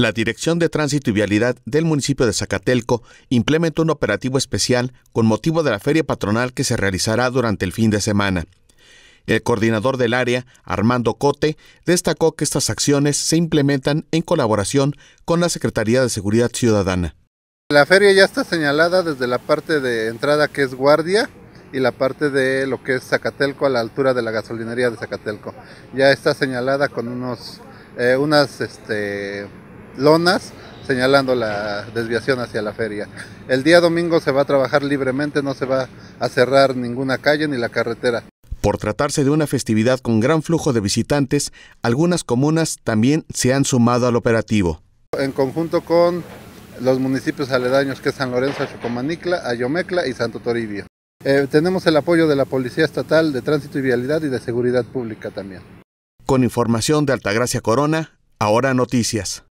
La Dirección de Tránsito y Vialidad del municipio de Zacatelco implementó un operativo especial con motivo de la feria patronal que se realizará durante el fin de semana. El coordinador del área, Armando Cote, destacó que estas acciones se implementan en colaboración con la Secretaría de Seguridad Ciudadana. La feria ya está señalada desde la parte de entrada que es guardia, y la parte de lo que es Zacatelco a la altura de la gasolinería de Zacatelco. Ya está señalada con unos eh, unas este, lonas señalando la desviación hacia la feria. El día domingo se va a trabajar libremente, no se va a cerrar ninguna calle ni la carretera. Por tratarse de una festividad con gran flujo de visitantes, algunas comunas también se han sumado al operativo. En conjunto con los municipios aledaños que es San Lorenzo, Chocomanicla, Ayomecla y Santo Toribio. Eh, tenemos el apoyo de la Policía Estatal de Tránsito y Vialidad y de Seguridad Pública también. Con información de Altagracia Corona, ahora noticias.